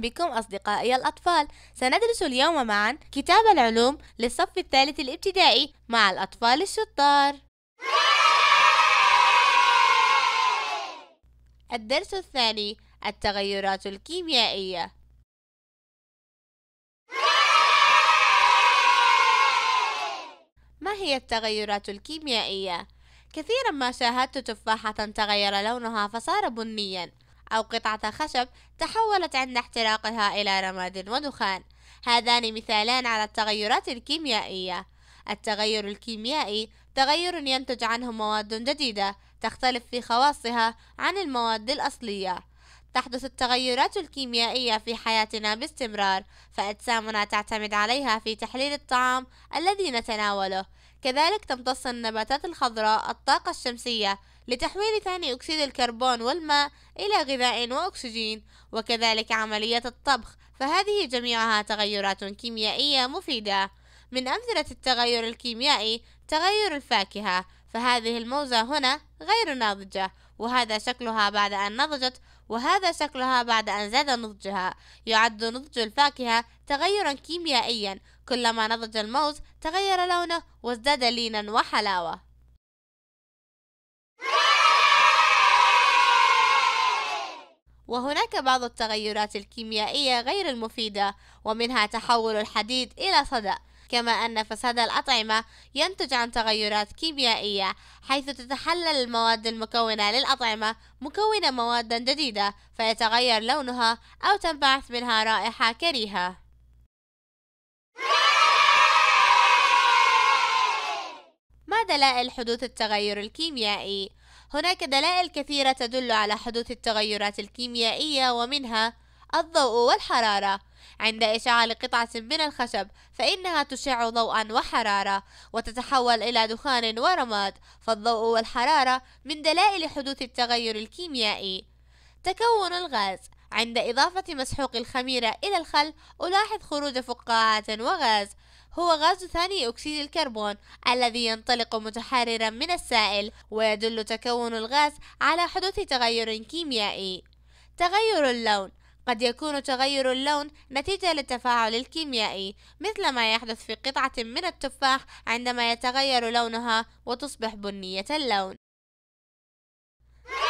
بكم أصدقائي الأطفال سندرس اليوم معا كتاب العلوم للصف الثالث الابتدائي مع الأطفال الشطار الدرس الثاني التغيرات الكيميائية ما هي التغيرات الكيميائية؟ كثيرا ما شاهدت تفاحة تغير لونها فصار بنيا أو قطعة خشب تحولت عند احتراقها إلى رماد ودخان هذان مثالان على التغيرات الكيميائية التغير الكيميائي تغير ينتج عنه مواد جديدة تختلف في خواصها عن المواد الأصلية تحدث التغيرات الكيميائية في حياتنا باستمرار فأجسامنا تعتمد عليها في تحليل الطعام الذي نتناوله كذلك تمتص النباتات الخضراء الطاقة الشمسية لتحويل ثاني أكسيد الكربون والماء إلى غذاء وأكسجين وكذلك عملية الطبخ فهذه جميعها تغيرات كيميائية مفيدة من أمثلة التغير الكيميائي تغير الفاكهة فهذه الموزة هنا غير ناضجة وهذا شكلها بعد أن نضجت وهذا شكلها بعد أن زاد نضجها يعد نضج الفاكهة تغيرا كيميائيا كلما نضج الموز تغير لونه وازداد لينا وحلاوة وهناك بعض التغيرات الكيميائية غير المفيدة ومنها تحول الحديد إلى صدأ كما أن فساد الأطعمة ينتج عن تغيرات كيميائية حيث تتحلل المواد المكونة للأطعمة مكونة مواد جديدة فيتغير لونها أو تنبعث منها رائحة كريهة دلائل حدوث التغير الكيميائي هناك دلائل كثيرة تدل على حدوث التغيرات الكيميائية ومنها الضوء والحرارة عند إشعال قطعة من الخشب فإنها تشع ضوءا وحرارة وتتحول إلى دخان ورماد فالضوء والحرارة من دلائل حدوث التغير الكيميائي تكون الغاز عند إضافة مسحوق الخميرة إلى الخل ألاحظ خروج فقاعات وغاز هو غاز ثاني أكسيد الكربون الذي ينطلق متحررا من السائل ويدل تكون الغاز على حدوث تغير كيميائي تغير اللون قد يكون تغير اللون نتيجة للتفاعل الكيميائي مثل ما يحدث في قطعة من التفاح عندما يتغير لونها وتصبح بنية اللون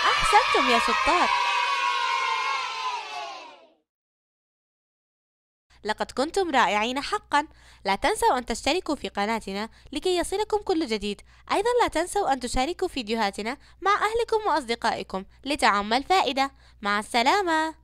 أحسنتم يا شطار لقد كنتم رائعين حقا لا تنسوا أن تشتركوا في قناتنا لكي يصلكم كل جديد أيضا لا تنسوا أن تشاركوا فيديوهاتنا مع أهلكم وأصدقائكم لتعم الفائدة مع السلامة